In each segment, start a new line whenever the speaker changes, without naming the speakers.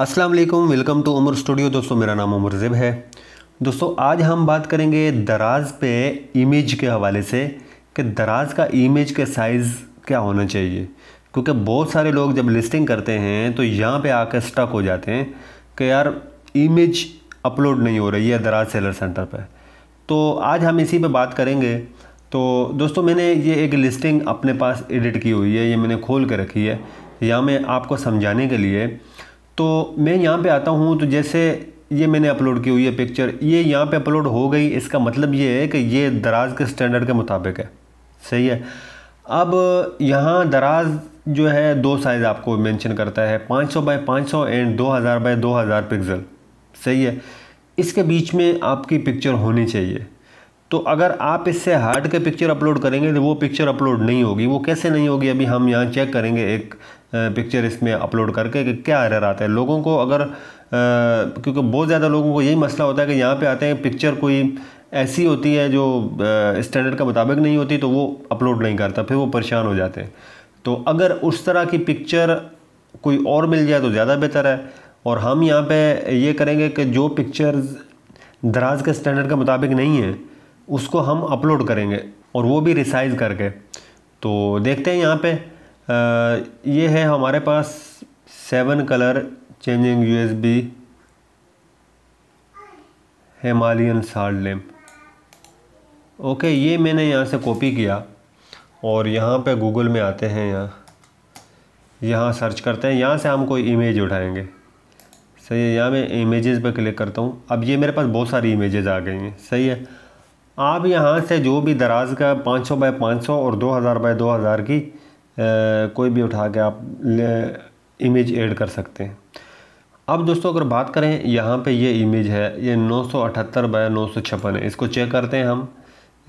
अस्सलाम वालेकुम welcome to Umar studio दोस्तों मेरा नाम उमर जिब है दोस्तों आज हम बात करेंगे दराज पे इमेज के हवाले से कि दराज का इमेज के साइज़ क्या होना चाहिए क्योंकि बहुत सारे लोग जब लिस्टिंग करते हैं तो यहाँ पे आकर स्टक हो जाते हैं कि यार इमेज अपलोड नहीं हो रही है दराज सेलर सेंटर पर तो आज हम इसी पर बात करेंगे तो दोस्तों मैंने ये एक लिस्टिंग अपने पास एडिट की हुई है ये मैंने खोल के रखी है यहाँ मैं आपको समझाने के लिए तो मैं यहाँ पे आता हूँ तो जैसे ये मैंने अपलोड की हुई है पिक्चर ये यहाँ पे अपलोड हो गई इसका मतलब ये है कि ये दराज के स्टैंडर्ड के मुताबिक है सही है अब यहाँ दराज जो है दो साइज़ आपको मेंशन करता है 500 सौ बाई पाँच एंड 2000 बाई 2000 पिक्सल सही है इसके बीच में आपकी पिक्चर होनी चाहिए तो अगर आप इससे हार्ड के पिक्चर अपलोड करेंगे तो वो पिक्चर अपलोड नहीं होगी वो कैसे नहीं होगी अभी हम यहाँ चेक करेंगे एक पिक्चर इसमें अपलोड करके कि क्या एरर आता है लोगों को अगर क्योंकि बहुत ज़्यादा लोगों को यही मसला होता है कि यहाँ पे आते हैं पिक्चर कोई ऐसी होती है जो स्टैंडर्ड के मुताबिक नहीं होती तो वो अपलोड नहीं करता फिर वो परेशान हो जाते हैं तो अगर उस तरह की पिक्चर कोई और मिल जाए तो ज़्यादा बेहतर है और हम यहाँ पे ये करेंगे कि जो पिक्चर दराज के स्टैंडर्ड के मुताबिक नहीं है उसको हम अपलोड करेंगे और वो भी रिसाइज करके तो देखते हैं यहाँ पर ये है हमारे पास seven colour changing USB Himalayan salt lamp okay ये मैंने यहाँ से कॉपी किया और यहाँ पे गूगल में आते हैं यहाँ यहाँ सर्च करते हैं यहाँ से हम कोई इमेज उठाएंगे सही है यहाँ मैं इमेजेस पे क्लिक करता हूँ अब ये मेरे पास बहुत सारी इमेजेस आ गई हैं सही है आप यहाँ से जो भी दराज का 500 बाय 500 और 2000 बाय 2000 की कोई भी उठा के आप इमेज ऐड कर सकते हैं अब दोस्तों अगर बात करें यहाँ पे ये इमेज है ये 978 बाय 956 है इसको चेक करते हैं हम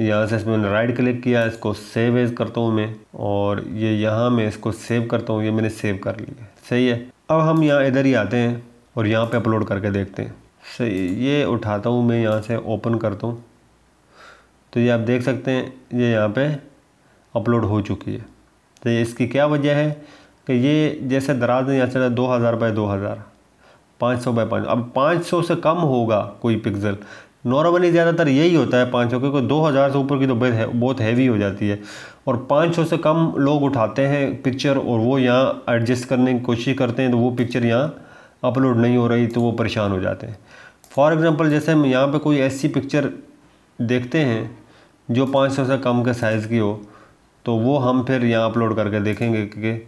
यहाँ से इसमें मैंने राइट क्लिक किया इसको सेव एज करता हूँ मैं और ये यहाँ मैं इसको सेव करता हूँ ये मैंने सेव कर लिया सही है अब हम यहाँ इधर ही आते हैं और यहाँ पे अपलोड करके देखते हैं सही ये उठाता हूँ मैं यहाँ से ओपन करता हूँ तो ये आप देख सकते हैं ये यहाँ पर अपलोड हो चुकी है तो इसकी क्या वजह है कि ये जैसे दराज नहीं यहाँ चला दो हज़ार बाई दो हज़ार पाँच सौ बाई पाँच अब पाँच सौ से कम होगा कोई पिक्सल नॉर्मली ज़्यादातर यही होता है पाँच सौ क्योंकि दो हज़ार से ऊपर की तो बहुत हैवी हो जाती है और पाँच सौ से कम लोग उठाते हैं पिक्चर और वो यहाँ एडजस्ट करने की कोशिश करते हैं तो वो पिक्चर यहाँ अपलोड नहीं हो रही तो वो परेशान हो जाते हैं फॉर एग्ज़ाम्पल जैसे हम यहाँ पर कोई ऐसी पिक्चर देखते हैं जो पाँच सौ से कम के साइज़ की हो तो वो हम फिर यहाँ अपलोड करके देखेंगे कि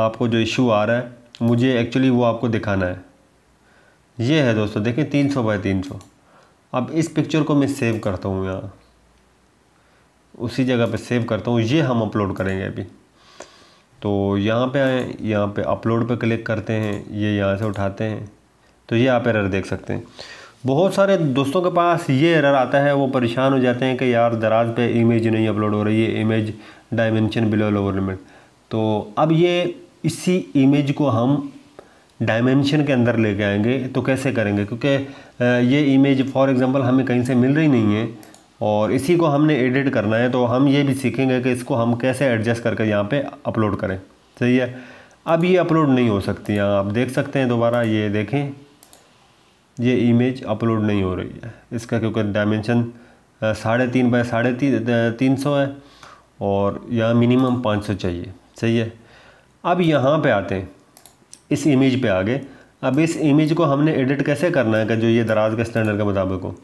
आपको जो इशू आ रहा है मुझे एक्चुअली वो आपको दिखाना है ये है दोस्तों देखिए तीन सौ बाई तीन सौ अब इस पिक्चर को मैं सेव करता हूँ यहाँ उसी जगह पे सेव करता हूँ ये हम अपलोड करेंगे अभी तो यहाँ पे आए यहाँ पे अपलोड पे क्लिक करते हैं ये यहाँ से उठाते हैं तो ये आप एरर देख सकते हैं बहुत सारे दोस्तों के पास ये एरर आता है वो परेशान हो जाते हैं कि यार दराज पे इमेज नहीं अपलोड हो रही है image dimension below lower limit तो अब ये इसी इमेज को हम डायमेंशन के अंदर लेके आएंगे तो कैसे करेंगे क्योंकि ये इमेज फॉर एग्ज़ाम्पल हमें कहीं से मिल रही नहीं है और इसी को हमने एडिट करना है तो हम ये भी सीखेंगे कि इसको हम कैसे एडजस्ट करके यहाँ पर अपलोड करें सही है अब ये अपलोड नहीं हो सकती यहाँ आप देख सकते हैं दोबारा ये देखें ये इमेज अपलोड नहीं हो रही है इसका क्योंकि डायमेंशन साढ़े तीन बाय साढ़े तीन तीन सौ है और यहाँ मिनिमम पाँच सौ चाहिए सही है अब यहाँ पे आते हैं इस इमेज पे आगे अब इस इमेज को हमने एडिट कैसे करना है कि जो ये दराज के स्टैंडर्ड के मुताबिक हो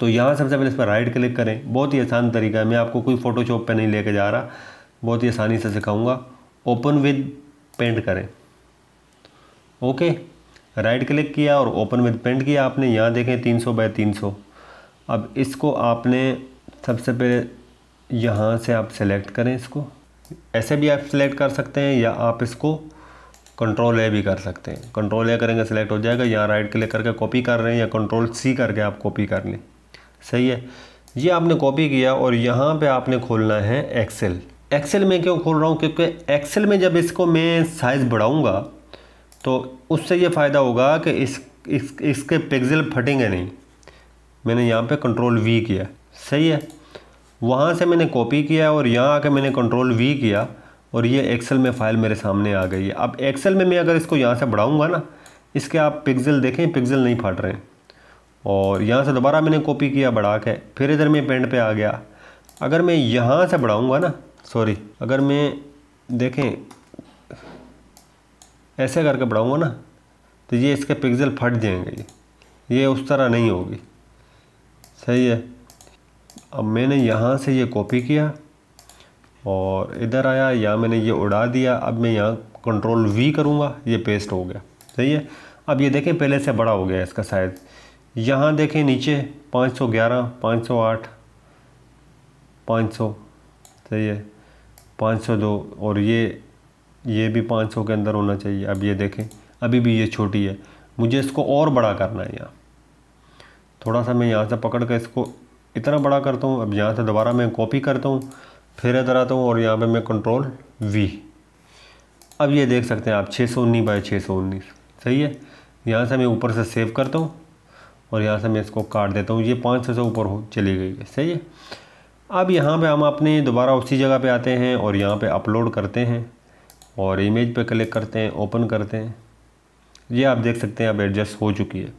तो यहाँ सबसे पहले इस पर राइट क्लिक करें बहुत ही आसान तरीका है मैं आपको कोई फ़ोटोशॉप पर नहीं ले जा रहा बहुत ही आसानी से सिखाऊँगा ओपन विद पेंट करें ओके राइट क्लिक किया और ओपन विद पेंट किया आपने यहाँ देखें तीन सौ बाय तीन सौ अब इसको आपने सबसे पहले यहाँ से आप सेलेक्ट करें इसको ऐसे भी आप सेलेक्ट कर सकते हैं या आप इसको कंट्रोल ए भी कर सकते हैं कंट्रोल ए करेंगे सेलेक्ट हो जाएगा यहाँ राइट क्लिक करके कॉपी कर रहे हैं या कंट्रोल सी करके आप कॉपी कर लें सही है ये आपने कॉपी किया और यहाँ पे आपने खोलना है एक्सेल एक्सेल में क्यों खोल रहा हूँ क्योंकि एक्सेल में जब इसको मैं साइज़ बढ़ाऊँगा तो उससे ये फ़ायदा होगा कि इस, इस इसके पिक्सल फटेंगे नहीं मैंने यहाँ पे कंट्रोल वी किया सही है वहाँ से मैंने कॉपी किया और यहाँ आके मैंने कंट्रोल वी किया और ये एक्सेल में फ़ाइल मेरे सामने आ गई है अब एक्सेल में मैं अगर इसको यहाँ से बढ़ाऊँगा ना इसके आप पिक्सल देखें पिक्सल नहीं फट रहे हैं और यहाँ से दोबारा मैंने कॉपी किया बढ़ा के फिर इधर मैं पेंट पे आ गया अगर मैं यहाँ से बढ़ाऊँगा ना सॉरी अगर मैं देखें ऐसे करके बढ़ाऊँगा ना तो ये इसके पिक्सल फट जाएंगे ये ये उस तरह नहीं होगी सही है अब मैंने यहाँ से ये कॉपी किया और इधर आया या मैंने ये उड़ा दिया अब मैं यहाँ कंट्रोल वी करूँगा ये पेस्ट हो गया सही है अब ये देखें पहले से बड़ा हो गया इसका साइज़ यहाँ देखें नीचे 511, 508, 500 सही है 502 और ये ये भी पाँच सौ के अंदर होना चाहिए अब ये देखें अभी भी ये छोटी है मुझे इसको और बड़ा करना है यहाँ थोड़ा सा मैं यहाँ से पकड़ कर इसको इतना बड़ा करता हूँ अब यहाँ से दोबारा मैं कॉपी करता हूँ फिर इधर आता हूँ और यहाँ पे मैं कंट्रोल वी अब ये देख सकते हैं आप छः सौ उन्नीस बाई छः सौ उन्नीस सही है यहाँ से मैं ऊपर से सेव करता हूँ और यहाँ से मैं इसको काट देता हूँ ये पाँच सौ से ऊपर हो चली गई है सही है अब यहाँ पर हम अपने दोबारा उसी जगह पर आते हैं और यहाँ पर अपलोड करते हैं और इमेज पे क्लिक करते हैं ओपन करते हैं ये आप देख सकते हैं अब एडजस्ट हो चुकी है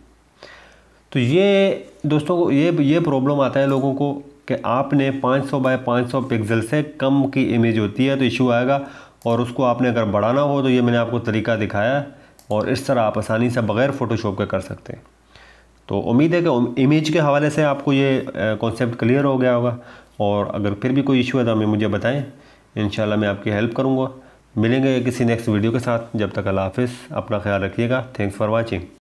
तो ये दोस्तों ये ये प्रॉब्लम आता है लोगों को कि आपने 500 बाय 500 पिक्सल से कम की इमेज होती है तो इशू आएगा और उसको आपने अगर बढ़ाना हो तो ये मैंने आपको तरीका दिखाया और इस तरह आप आसानी से बग़ैर फ़ोटोशॉप के कर सकते हैं तो उम्मीद है कि इमेज के हवाले से आपको ये कॉन्सेप्ट क्लियर हो गया होगा और अगर फिर भी कोई इशू है तो हमें मुझे बताएं इन मैं आपकी हेल्प करूँगा मिलेंगे किसी नेक्स्ट वीडियो के साथ जब तक अल्लाह हाफ़ अपना ख्याल रखिएगा थैंक्स फॉर वॉचिंग